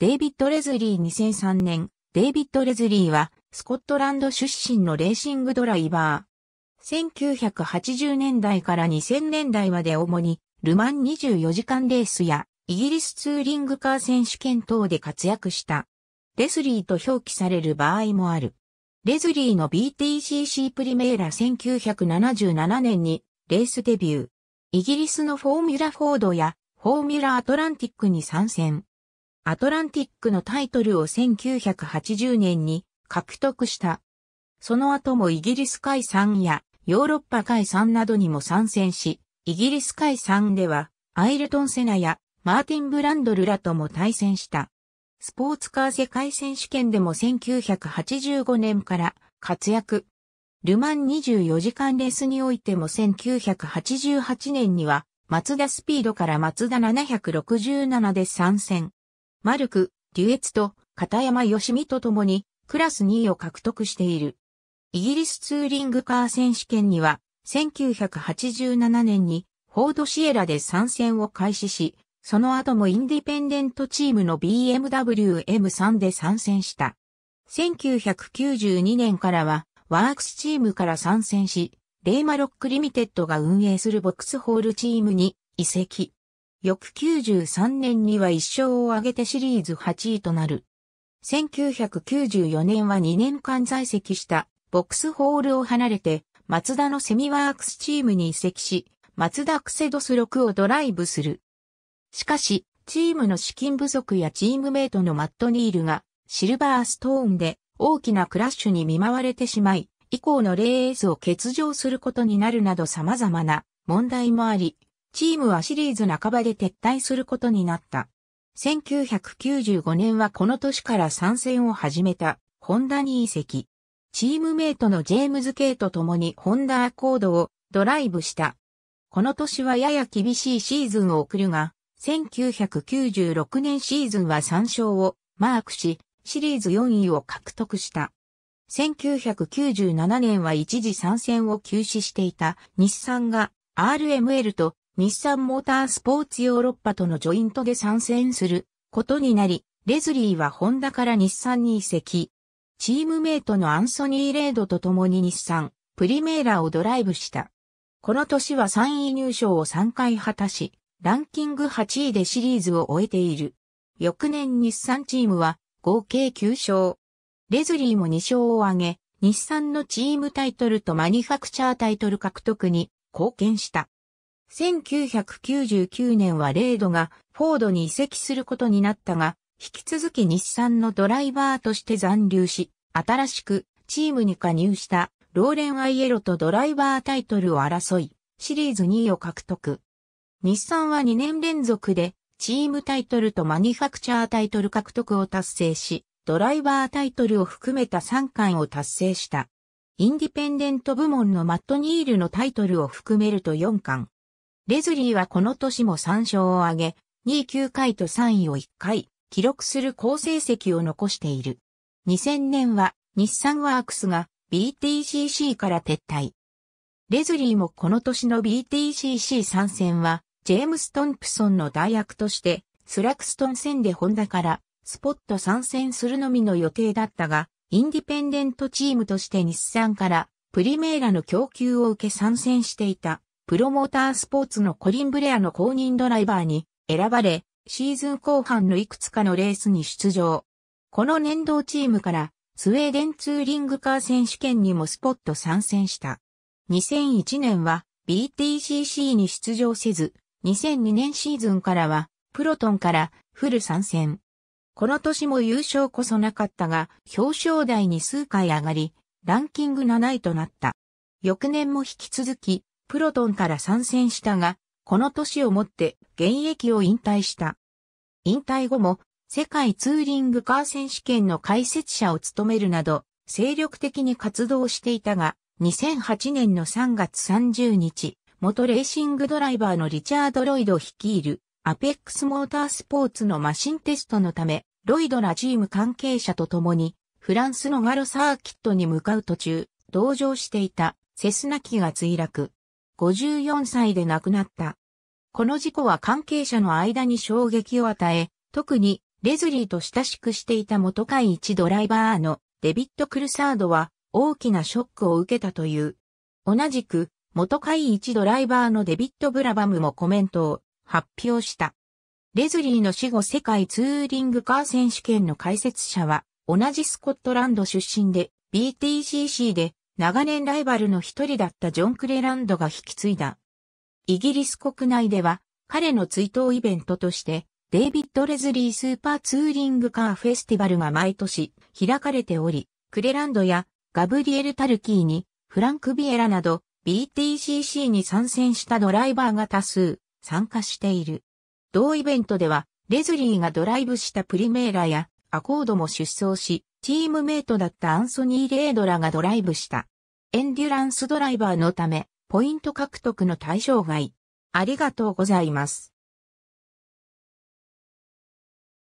デイビッド・レズリー2003年、デイビッド・レズリーは、スコットランド出身のレーシングドライバー。1980年代から2000年代まで主に、ルマン24時間レースや、イギリスツーリングカー選手権等で活躍した。レズリーと表記される場合もある。レズリーの BTCC プリメーラ1977年にレースデビュー。イギリスのフォーミュラフォードやフォーミュラアトランティックに参戦。アトランティックのタイトルを1980年に獲得した。その後もイギリス海産やヨーロッパ海産などにも参戦し、イギリス海産ではアイルトン・セナやマーティン・ブランドルらとも対戦した。スポーツカー世界選手権でも1985年から活躍。ルマン24時間レースにおいても1988年にはマツダスピードからマツダ767で参戦。マルク、デュエツと片山し美と共にクラス2位を獲得している。イギリスツーリングカー選手権には1987年にフォードシエラで参戦を開始し、その後もインディペンデントチームの BMW M3 で参戦した。1992年からはワークスチームから参戦し、レイマロックリミテッドが運営するボックスホールチームに移籍。翌93年には1勝を挙げてシリーズ8位となる。1994年は2年間在籍したボックスホールを離れて、マツダのセミワークスチームに移籍し、マツダクセドス6をドライブする。しかし、チームの資金不足やチームメイトのマット・ニールが、シルバーストーンで大きなクラッシュに見舞われてしまい、以降のレースを欠場することになるなど様々な問題もあり、チームはシリーズ半ばで撤退することになった。1995年はこの年から参戦を始めた、ホンダに移籍。チームメイトのジェームズ・ケイと共にホンダアコードをドライブした。この年はやや厳しいシーズンを送るが、1996年シーズンは3勝をマークし、シリーズ4位を獲得した。1997年は一時参戦を休止していた日産が RML と日産モータースポーツヨーロッパとのジョイントで参戦することになり、レズリーはホンダから日産に移籍。チームメイトのアンソニー・レードと共に日産、プリメーラをドライブした。この年は3位入賞を3回果たし、ランキング8位でシリーズを終えている。翌年日産チームは合計9勝。レズリーも2勝を挙げ、日産のチームタイトルとマニファクチャータイトル獲得に貢献した。1999年はレードがフォードに移籍することになったが、引き続き日産のドライバーとして残留し、新しくチームに加入したローレン・アイエロとドライバータイトルを争い、シリーズ2位を獲得。日産は2年連続でチームタイトルとマニファクチャータイトル獲得を達成し、ドライバータイトルを含めた3冠を達成した。インディペンデント部門のマット・ニールのタイトルを含めると4冠。レズリーはこの年も3勝を挙げ、2位9回と3位を1回、記録する好成績を残している。2000年は日産ワークスが BTCC から撤退。レズリーもこの年の BTCC 参戦は、ジェームス・トンプソンの代役として、スラクストン戦でホンダからスポット参戦するのみの予定だったが、インディペンデントチームとして日産からプリメーラの供給を受け参戦していた。プロモータースポーツのコリン・ブレアの公認ドライバーに選ばれ、シーズン後半のいくつかのレースに出場。この年度チームからスウェーデンツーリングカー選手権にもスポット参戦した。2001年は BTCC に出場せず、2002年シーズンからはプロトンからフル参戦。この年も優勝こそなかったが、表彰台に数回上がり、ランキング7位となった。翌年も引き続き、プロトンから参戦したが、この年をもって現役を引退した。引退後も世界ツーリングカー選手権の解説者を務めるなど、精力的に活動していたが、2008年の3月30日、元レーシングドライバーのリチャード・ロイド率いるアペックスモータースポーツのマシンテストのため、ロイドらチーム関係者と共に、フランスのガロサーキットに向かう途中、同乗していたセスナ機が墜落。54歳で亡くなった。この事故は関係者の間に衝撃を与え、特にレズリーと親しくしていた元会一ドライバーのデビット・クルサードは大きなショックを受けたという。同じく元会一ドライバーのデビット・ブラバムもコメントを発表した。レズリーの死後世界ツーリングカー選手権の解説者は同じスコットランド出身で BTCC で長年ライバルの一人だったジョン・クレランドが引き継いだ。イギリス国内では、彼の追悼イベントとして、デイビッド・レズリースーパーツーリングカーフェスティバルが毎年開かれており、クレランドやガブリエル・タルキーに、フランク・ビエラなど BTCC に参戦したドライバーが多数参加している。同イベントでは、レズリーがドライブしたプリメーラやアコードも出走し、チームメイトだったアンソニー・レードラがドライブした。エンデュランスドライバーのため、ポイント獲得の対象外。ありがとうございます。